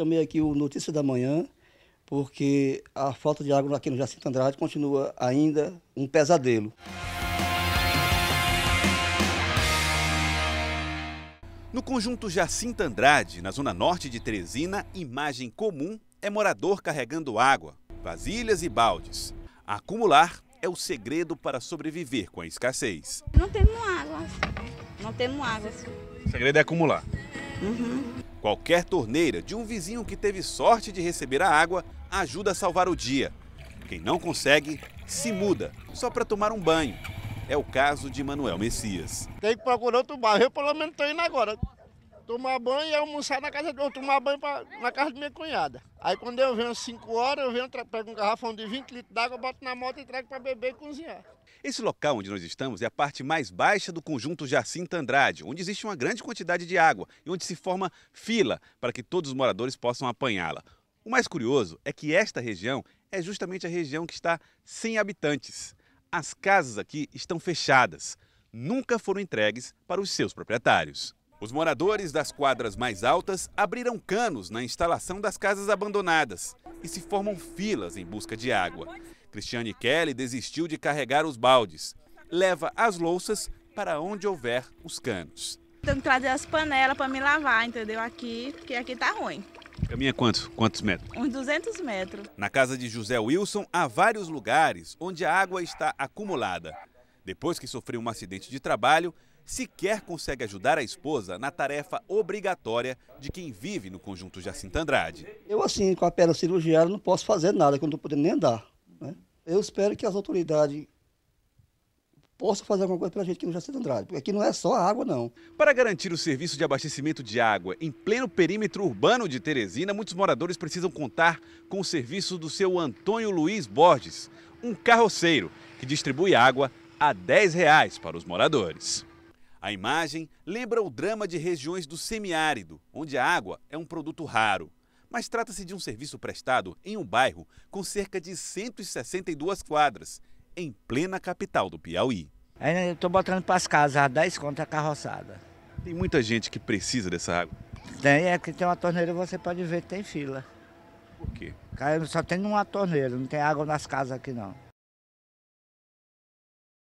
Também aqui o Notícia da Manhã, porque a falta de água aqui no Jacinto Andrade continua ainda um pesadelo. No conjunto Jacinto Andrade, na zona norte de Teresina, imagem comum é morador carregando água, vasilhas e baldes. Acumular é o segredo para sobreviver com a escassez. Não temos água. Não temos água. O segredo é acumular. Uhum. Qualquer torneira de um vizinho que teve sorte de receber a água ajuda a salvar o dia. Quem não consegue, se muda só para tomar um banho. É o caso de Manuel Messias. Tem que procurar outro bairro, eu pelo menos estou indo agora tomar banho e almoçar na casa de. tomar banho pra, na casa de minha cunhada. Aí quando eu venho às 5 horas, eu venho, pego um garrafão de 20 litros d'água, boto na moto e trago para beber e cozinhar. Esse local onde nós estamos é a parte mais baixa do conjunto Jacinta Andrade, onde existe uma grande quantidade de água e onde se forma fila para que todos os moradores possam apanhá-la. O mais curioso é que esta região é justamente a região que está sem habitantes. As casas aqui estão fechadas, nunca foram entregues para os seus proprietários. Os moradores das quadras mais altas abriram canos na instalação das casas abandonadas e se formam filas em busca de água. Cristiane Kelly desistiu de carregar os baldes. Leva as louças para onde houver os canos. Tenho que trazer as panelas para me lavar, entendeu? Aqui, porque aqui tá ruim. Caminha quantos, quantos metros? Uns 200 metros. Na casa de José Wilson, há vários lugares onde a água está acumulada. Depois que sofreu um acidente de trabalho, sequer consegue ajudar a esposa na tarefa obrigatória de quem vive no conjunto Jacinto Andrade. Eu, assim, com a perna cirurgiada, não posso fazer nada, que eu não estou podendo nem andar. Né? Eu espero que as autoridades possam fazer alguma coisa para a gente aqui no Jacinto Andrade, porque aqui não é só água, não. Para garantir o serviço de abastecimento de água em pleno perímetro urbano de Teresina, muitos moradores precisam contar com o serviço do seu Antônio Luiz Borges, um carroceiro que distribui água a R$ reais para os moradores. A imagem lembra o drama de regiões do semiárido, onde a água é um produto raro. Mas trata-se de um serviço prestado em um bairro com cerca de 162 quadras, em plena capital do Piauí. Né, Estou botando para as casas, a 10 a carroçada. Tem muita gente que precisa dessa água. Tem, é que tem uma torneira, você pode ver tem fila. Por quê? só tem uma torneira, não tem água nas casas aqui não.